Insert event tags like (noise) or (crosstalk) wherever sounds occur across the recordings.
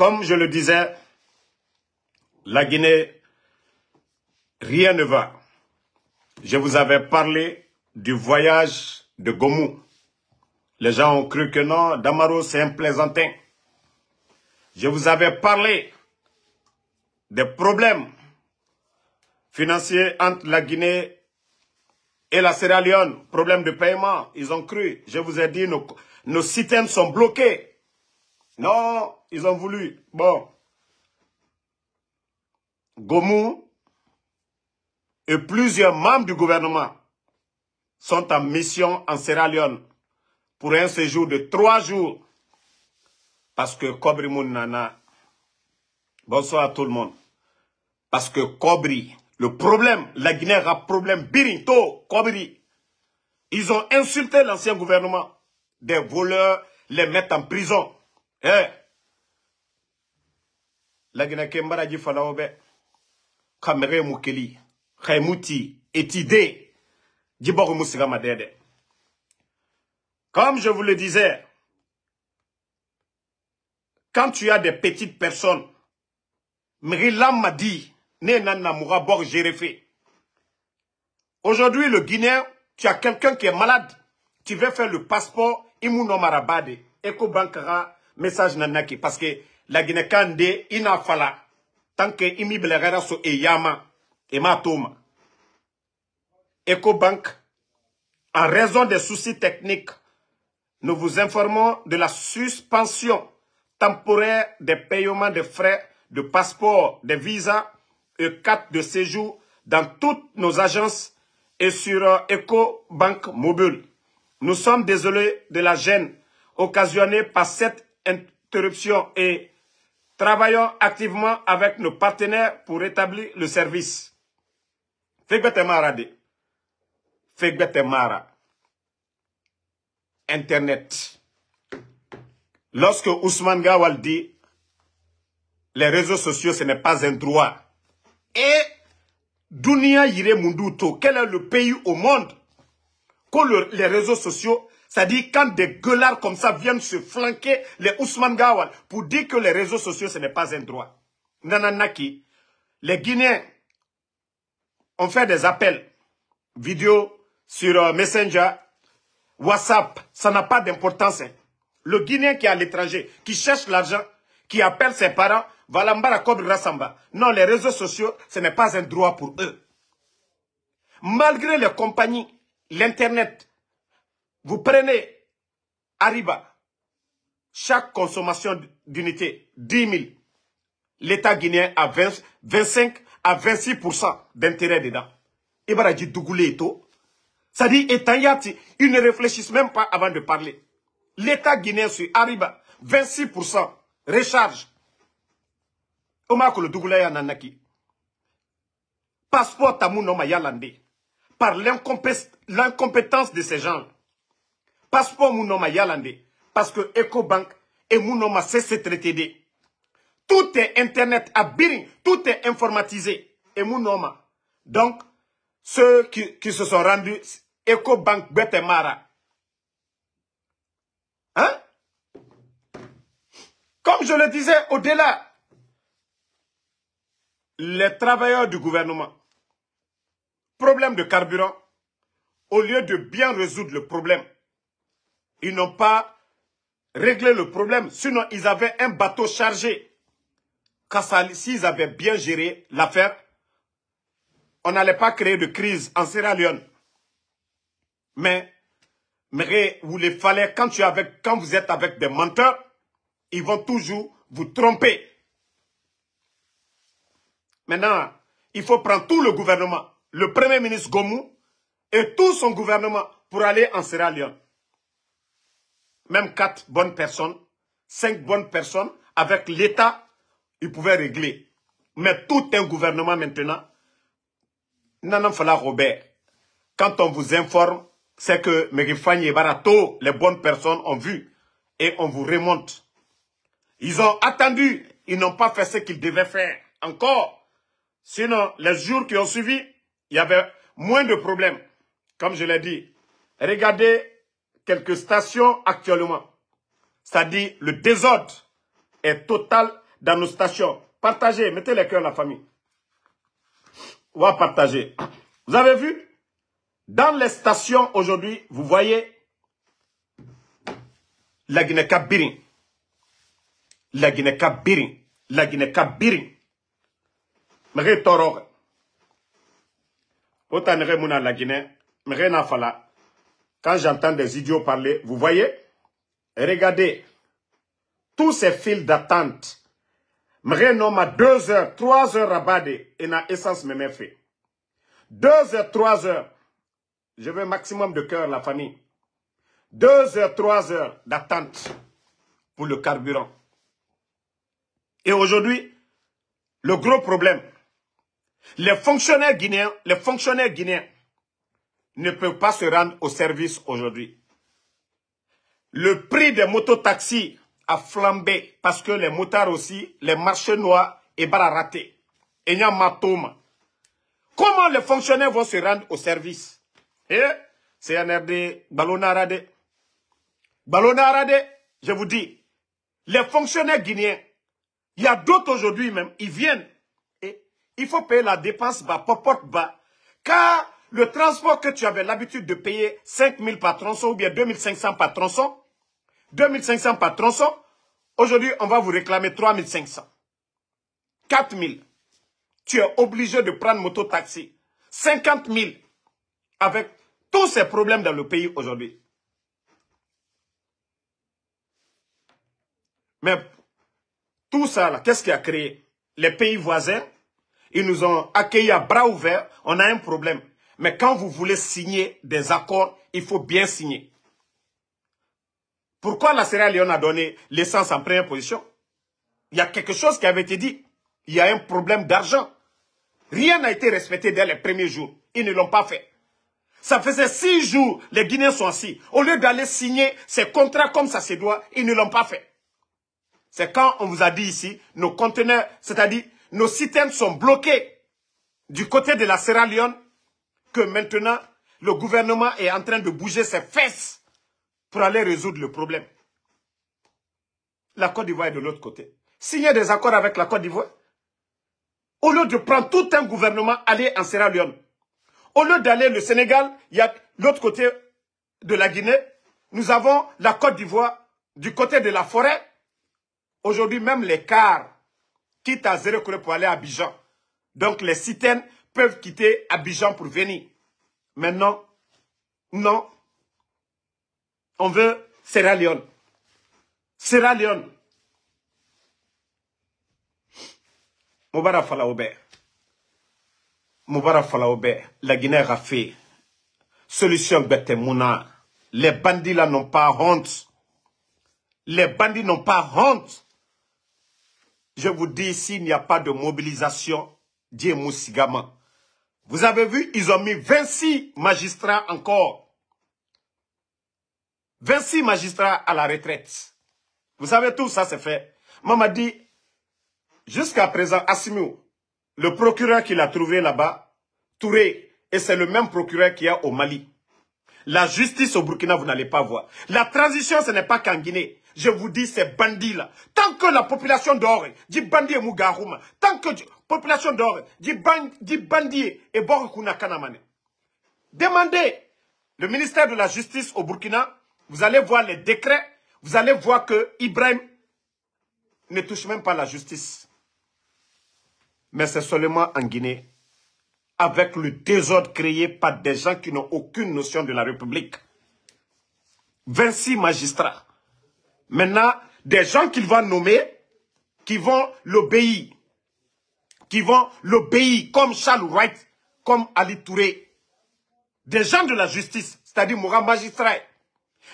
Comme je le disais, la Guinée, rien ne va. Je vous avais parlé du voyage de Gomu. Les gens ont cru que non, Damaro c'est un plaisantin. Je vous avais parlé des problèmes financiers entre la Guinée et la Sierra Leone, problème de paiement, ils ont cru. Je vous ai dit, nos, nos systèmes sont bloqués. Non, ils ont voulu. Bon. Gomu et plusieurs membres du gouvernement sont en mission en Sierra Leone pour un séjour de trois jours. Parce que Kobri Mounana, bonsoir à tout le monde. Parce que Kobri, le problème, la Guinée a problème, Birinto, Kobri, ils ont insulté l'ancien gouvernement. Des voleurs les mettent en prison. Eh. lagina ke mbaraji falawo ɓe ka mexe mu keli xay mu ti eti comme je vous le disais quand tu as des petites personnes mexi lam ma dit, ne nan na muxa box gérefe aujourd'hui le guinéen tu as quelqu'un qui est malade tu veux faire le passeport imu nomarabade eko bankara message nanaki parce que la Guinée kande inafala tant que imiblera so e yama e matoma EcoBank en raison des soucis techniques nous vous informons de la suspension temporaire des paiements de frais de passeport, de visas et cartes de séjour dans toutes nos agences et sur EcoBank Mobile. Nous sommes désolés de la gêne occasionnée par cette interruption et travaillons activement avec nos partenaires pour rétablir le service. Fegbetemara de. Fegbetemara. Internet. Lorsque Ousmane Gawal dit les réseaux sociaux, ce n'est pas un droit. Et Dunia Yire Munduto, quel est le pays au monde que les réseaux sociaux c'est-à-dire quand des gueulards comme ça viennent se flanquer les Ousmane Gawal pour dire que les réseaux sociaux, ce n'est pas un droit. Nananaki, les Guinéens ont fait des appels vidéo sur euh, Messenger, WhatsApp, ça n'a pas d'importance. Hein. Le Guinéen qui est à l'étranger, qui cherche l'argent, qui appelle ses parents, Valamba à Rassamba. Non, les réseaux sociaux, ce n'est pas un droit pour eux. Malgré les compagnies, l'Internet, vous prenez Ariba, chaque consommation d'unité, 10 000. L'État guinéen a 25 à 26 d'intérêt dedans. Ibaradji Dougoulé et tout. Ça dit, ils ne réfléchissent même pas avant de parler. L'État guinéen sur Ariba, 26 recharge. Omakolo Dougoulé nanaki. Passeport à Yalande. Par l'incompétence de ces gens passeport pour nom yalande parce que ecobank et Mounoma nom cesse traité tout est internet à biring tout est informatisé et Mounoma. donc ceux qui, se sont rendus ecobank Betemara. hein comme je le disais au-delà les travailleurs du gouvernement problème de carburant au lieu de bien résoudre le problème ils n'ont pas réglé le problème. Sinon, ils avaient un bateau chargé. s'ils avaient bien géré l'affaire, on n'allait pas créer de crise en Sierra Leone. Mais, mais vous les fallait, quand, quand vous êtes avec des menteurs, ils vont toujours vous tromper. Maintenant, il faut prendre tout le gouvernement, le premier ministre Gomu et tout son gouvernement pour aller en Sierra Leone même quatre bonnes personnes, cinq bonnes personnes, avec l'État, ils pouvaient régler. Mais tout un gouvernement maintenant, non, Fala Robert, quand on vous informe, c'est que et Barato, les bonnes personnes ont vu et on vous remonte. Ils ont attendu, ils n'ont pas fait ce qu'ils devaient faire encore. Sinon, les jours qui ont suivi, il y avait moins de problèmes. Comme je l'ai dit, regardez quelques stations actuellement. C'est-à-dire, le désordre est total dans nos stations. Partagez, mettez les cœurs, la famille. On va partager. Vous avez vu Dans les stations aujourd'hui, vous voyez la Guinée-Cabiri. La Guinée-Cabiri. La Guinée-Cabiri. Mais Torog. Autant la Guinée, mais quand j'entends des idiots parler, vous voyez Regardez, tous ces fils d'attente. renomment à deux heures, trois heures rabadé et na essence même fait. Deux heures, trois heures. Je veux maximum de cœur, la famille. Deux heures, trois heures d'attente pour le carburant. Et aujourd'hui, le gros problème, les fonctionnaires guinéens, les fonctionnaires guinéens, ne peuvent pas se rendre au service aujourd'hui. Le prix des mototaxis a flambé parce que les motards aussi, les marchés noirs et bararatés. Et y a Comment les fonctionnaires vont se rendre au service Et eh, c'est RD, Balonarade. Balonarade, je vous dis, les fonctionnaires guinéens, il y a d'autres aujourd'hui même, ils viennent. Et il faut payer la dépense par porte bas. Car le transport que tu avais l'habitude de payer 5 000 par tronçon ou bien 2 500 par tronçon, 500 par tronçon, aujourd'hui, on va vous réclamer 3 500. 4 000. Tu es obligé de prendre moto-taxi. 50 000 avec tous ces problèmes dans le pays aujourd'hui. Mais tout ça, qu'est-ce qui a créé Les pays voisins, ils nous ont accueillis à bras ouverts. On a un problème. Mais quand vous voulez signer des accords, il faut bien signer. Pourquoi la Sierra Leone a donné l'essence en première position Il y a quelque chose qui avait été dit. Il y a un problème d'argent. Rien n'a été respecté dès les premiers jours. Ils ne l'ont pas fait. Ça faisait six jours, les Guinéens sont assis. Au lieu d'aller signer ces contrats comme ça se doit, ils ne l'ont pas fait. C'est quand on vous a dit ici, nos conteneurs, c'est-à-dire nos systèmes sont bloqués du côté de la Sierra Leone que maintenant, le gouvernement est en train de bouger ses fesses pour aller résoudre le problème. La Côte d'Ivoire est de l'autre côté. Signer des accords avec la Côte d'Ivoire. Au lieu de prendre tout un gouvernement, aller en Sierra Leone. Au lieu d'aller au Sénégal, il y a l'autre côté de la Guinée. Nous avons la Côte d'Ivoire du côté de la forêt. Aujourd'hui, même les cars quittent à Zérecourt pour aller à Bijan. Donc les citernes, peuvent quitter Abidjan pour venir. Maintenant, non. On veut Sierra Leone. Sierra Leone. Moubarafala Fala Aubert. Obe. Fala Aubert. La Guinée a fait. Solution Mouna. Les bandits là n'ont pas honte. Les bandits n'ont pas honte. Je vous dis, Il n'y a pas de mobilisation, Dieu Moussigama, vous avez vu, ils ont mis 26 magistrats encore. 26 magistrats à la retraite. Vous savez, tout ça, c'est fait. Maman dit, jusqu'à présent, Assimou, le procureur qu'il a trouvé là-bas, Touré, et c'est le même procureur qu'il y a au Mali. La justice au Burkina, vous n'allez pas voir. La transition, ce n'est pas qu'en Guinée. Je vous dis, c'est bandits-là. Tant que la population dort, hein, dit bandit et tant que population d'or, dit Bandier et Borukuna Kanamane. Demandez le ministère de la Justice au Burkina, vous allez voir les décrets, vous allez voir que Ibrahim ne touche même pas la justice. Mais c'est seulement en Guinée, avec le désordre créé par des gens qui n'ont aucune notion de la République. 26 magistrats. Maintenant, des gens qu'il va nommer, qui vont l'obéir qui vont l'obéir, comme Charles Wright, comme Ali Touré. Des gens de la justice, c'est-à-dire Mouram Magistrat,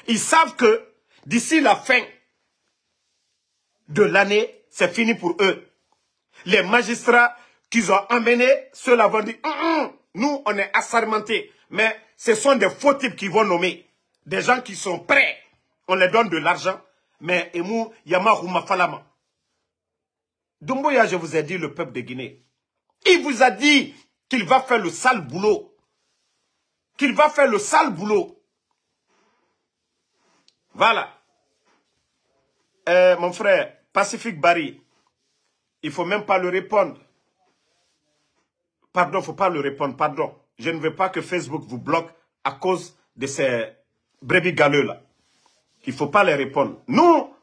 ils savent que d'ici la fin de l'année, c'est fini pour eux. Les magistrats qu'ils ont emmenés, ceux-là vont dire, hum, hum, nous, on est assermentés. Mais ce sont des faux types qui vont nommer. Des gens qui sont prêts. On les donne de l'argent. Mais Emou Yamahou Mafalama. Dumboya, je vous ai dit, le peuple de Guinée, il vous a dit qu'il va faire le sale boulot. Qu'il va faire le sale boulot. Voilà. Euh, mon frère, Pacifique Barry, il ne faut même pas le répondre. Pardon, il ne faut pas le répondre, pardon. Je ne veux pas que Facebook vous bloque à cause de ces brebis galeux-là. Il ne faut pas les répondre. Nous,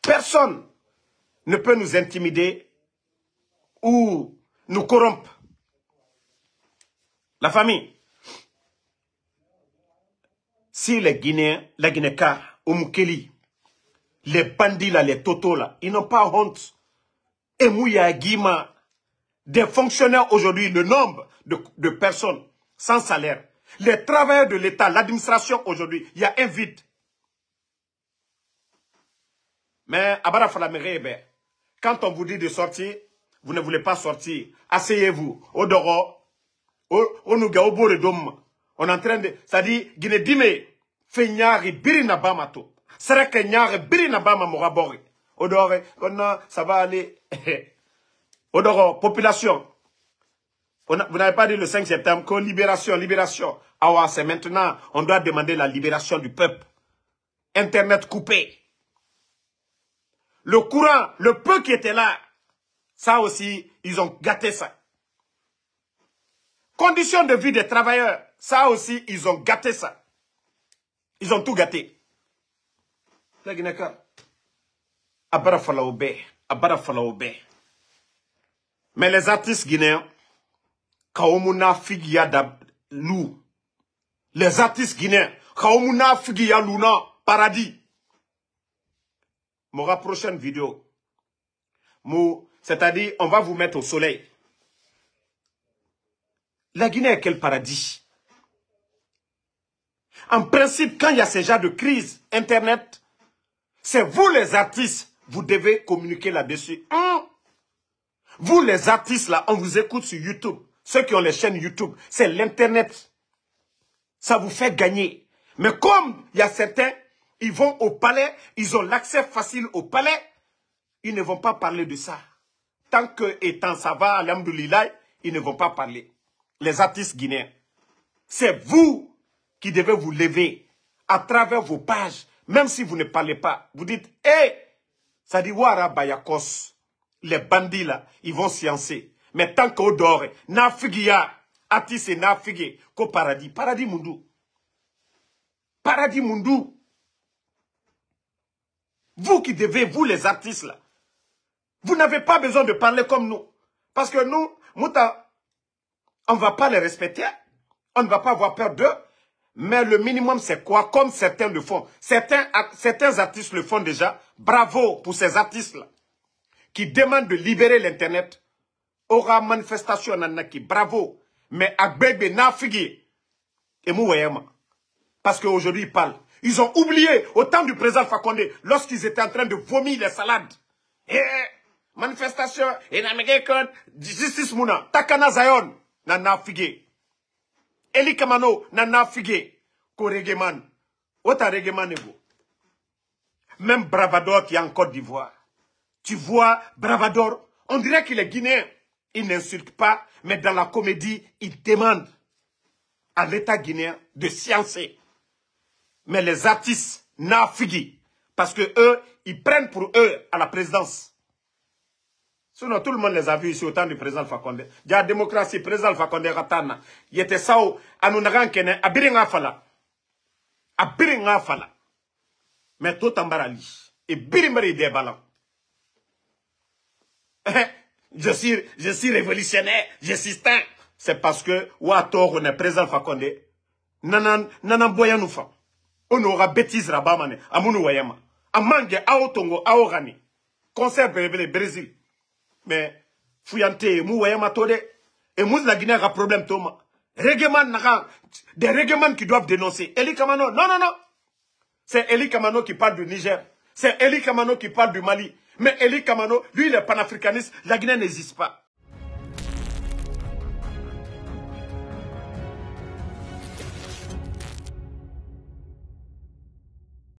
personne ne peut nous intimider ou nous corrompre. La famille. Si les Guinéens, les ou Mukeli, les bandits les totos ils n'ont pas honte. Et Mouya Guima, des fonctionnaires aujourd'hui, le nombre de, personnes sans salaire, les travailleurs de l'État, l'administration aujourd'hui, il y a un vide. Mais la eh ben. Quand on vous dit de sortir, vous ne voulez pas sortir. Asseyez-vous Odoro, on au, au On est en train de... Ça dit, Guinée-Dime, Birinabamato. Serekenyari, Birinabama, Morabori. Odoro, eh, ça va aller. Odoro, (laughs) population. vous n'avez pas dit le 5 septembre que libération, libération. Ah ouais, c'est maintenant, on doit demander la libération du peuple. Internet coupé le courant, le peu qui était là, ça aussi, ils ont gâté ça. Conditions de vie des travailleurs, ça aussi, ils ont gâté ça. Ils ont tout gâté. Mais les artistes guinéens, les artistes guinéens, paradis, m'aura prochaine vidéo. C'est-à-dire, on va vous mettre au soleil. La Guinée est quel paradis En principe, quand il y a ces genre de crise Internet, c'est vous les artistes, vous devez communiquer là-dessus. Hein? Vous les artistes, là, on vous écoute sur YouTube. Ceux qui ont les chaînes YouTube, c'est l'Internet. Ça vous fait gagner. Mais comme il y a certains ils vont au palais, ils ont l'accès facile au palais. Ils ne vont pas parler de ça. Tant que étant ça va, alhamdoulilah, ils ne vont pas parler. Les artistes guinéens, c'est vous qui devez vous lever à travers vos pages, même si vous ne parlez pas. Vous dites, hé, ça dit, Wara Bayakos, les bandits là, ils vont sciencer. Mais tant qu'odore, dort, artiste qu'au paradis. Paradis Mundou. Paradis Mundou. Vous qui devez, vous les artistes là. Vous n'avez pas besoin de parler comme nous. Parce que nous, Mouta, on ne va pas les respecter. On ne va pas avoir peur d'eux. Mais le minimum, c'est quoi Comme certains le font. Certains, certains artistes le font déjà. Bravo pour ces artistes-là. Qui demandent de libérer l'Internet. Aura manifestation nanaki. Bravo. Mais Agbebe Nafigi. et Et Parce qu'aujourd'hui, ils parle. Ils ont oublié, au temps du président Fakonde, lorsqu'ils étaient en train de vomir les salades. Et eh, manifestation, et justice mouna, takana zayon, nana figé. Eli Kamano, nana figé. Ko regeman, ota regeman ego. Même Bravador qui est en Côte d'Ivoire. Tu vois, Bravador, on dirait qu'il est guinéen. Il n'insulte pas, mais dans la comédie, il demande à l'État guinéen de sciencer mais les artistes n'ont Parce que eux, ils prennent pour eux à la présidence. Sinon, tout le monde les a vus ici au temps du président Fakonde. Il y a démocratie, président Fakonde Ratana. Il était ça où, à nous n'agan à fala. À fala. Mais tout en barali. Et birimari des ballons. Eh, je suis, je suis révolutionnaire, je suis C'est parce que, ou à tort, on est président Fakonde. Nanan, nanan on aura bêtise À amunu wayama amange aotongo Aorani. concert brésil mais fuyante mou et wayama la Et e a guinée problème Thomas. Réglement, naka des regeman qui doivent dénoncer eli kamano non non non c'est eli kamano qui parle du niger c'est eli kamano qui parle du mali mais eli kamano lui il est panafricaniste la guinée n'existe pas